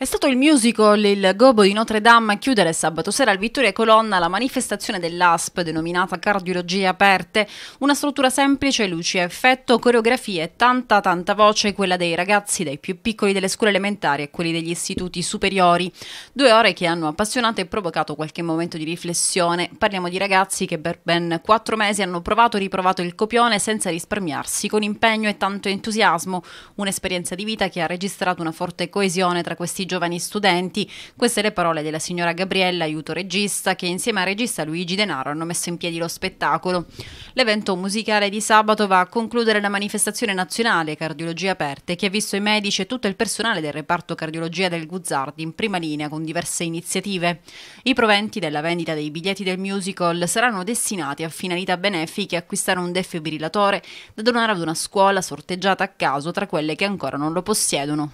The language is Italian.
È stato il musical Il Gobo di Notre Dame a chiudere sabato sera al Vittoria Colonna la manifestazione dell'ASP denominata Cardiologie Aperte, una struttura semplice, luci a effetto, coreografie e tanta tanta voce quella dei ragazzi dai più piccoli delle scuole elementari a quelli degli istituti superiori. Due ore che hanno appassionato e provocato qualche momento di riflessione. Parliamo di ragazzi che per ben quattro mesi hanno provato e riprovato il copione senza risparmiarsi, con impegno e tanto entusiasmo, un'esperienza di vita che ha registrato una forte coesione tra questi giovani studenti. Queste le parole della signora Gabriella, aiuto regista, che insieme al regista Luigi Denaro hanno messo in piedi lo spettacolo. L'evento musicale di sabato va a concludere la manifestazione nazionale Cardiologia Aperte, che ha visto i medici e tutto il personale del reparto cardiologia del Guzzardi in prima linea con diverse iniziative. I proventi della vendita dei biglietti del musical saranno destinati a finalità benefiche, acquistare un defibrillatore da donare ad una scuola sorteggiata a caso tra quelle che ancora non lo possiedono.